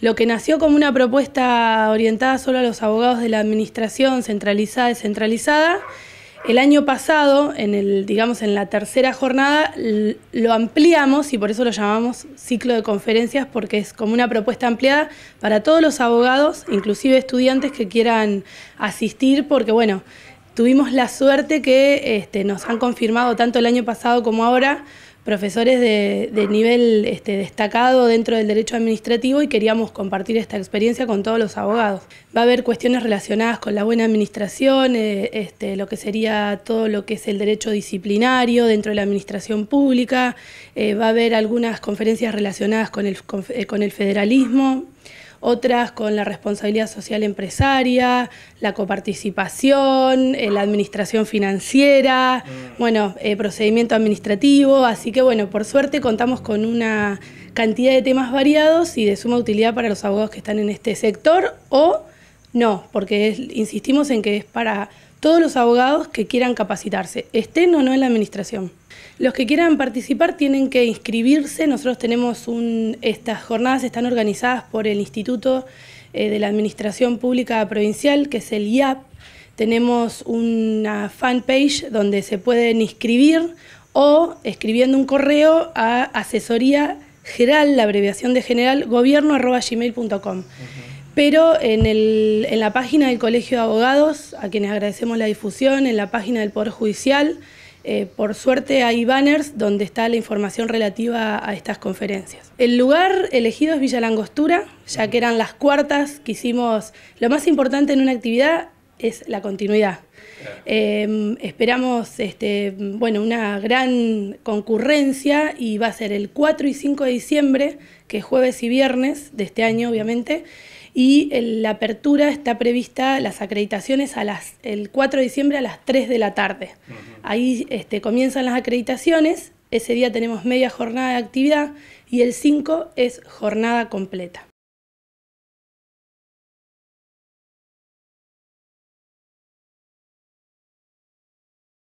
Lo que nació como una propuesta orientada solo a los abogados de la administración centralizada, y descentralizada, el año pasado, en el, digamos, en la tercera jornada, lo ampliamos y por eso lo llamamos ciclo de conferencias, porque es como una propuesta ampliada para todos los abogados, inclusive estudiantes que quieran asistir, porque bueno, tuvimos la suerte que este, nos han confirmado tanto el año pasado como ahora profesores de, nivel este, destacado dentro del derecho administrativo y queríamos compartir esta experiencia con todos los abogados. Va a haber cuestiones relacionadas con la buena administración, eh, este, lo que sería todo lo que es el derecho disciplinario dentro de la administración pública, eh, va a haber algunas conferencias relacionadas con el, con eh, el federalismo otras con la responsabilidad social empresaria, la coparticipación, eh, la administración financiera, mm. bueno, eh, procedimiento administrativo, así que bueno, por suerte contamos con una cantidad de temas variados y de suma utilidad para los abogados que están en este sector o no, porque insistimos en que es para todos los abogados que quieran capacitarse, estén o no en la administración. Los que quieran participar tienen que inscribirse. Nosotros tenemos un, estas jornadas están organizadas por el Instituto eh, de la Administración Pública Provincial, que es el IAP. Tenemos una fanpage donde se pueden inscribir o escribiendo un correo a asesoría general, la abreviación de general, gobierno.gmail.com pero en, la página del Colegio de Abogados, a quienes agradecemos la difusión, en la página del Poder Judicial, eh, por suerte hay banners donde está la información relativa a estas conferencias. El lugar elegido es Villa Langostura, ya que eran las cuartas que hicimos. Lo más importante en una actividad es la continuidad. Em, esperamos este, bueno, una gran concurrencia y va a ser el 4 y 5 de diciembre, que es jueves y viernes de este año, obviamente. Y la apertura está prevista, las acreditaciones, a las, el 4 de diciembre a las 3 de la tarde. Ahí este, comienzan las acreditaciones, ese día tenemos media jornada de actividad y el 5 es jornada completa.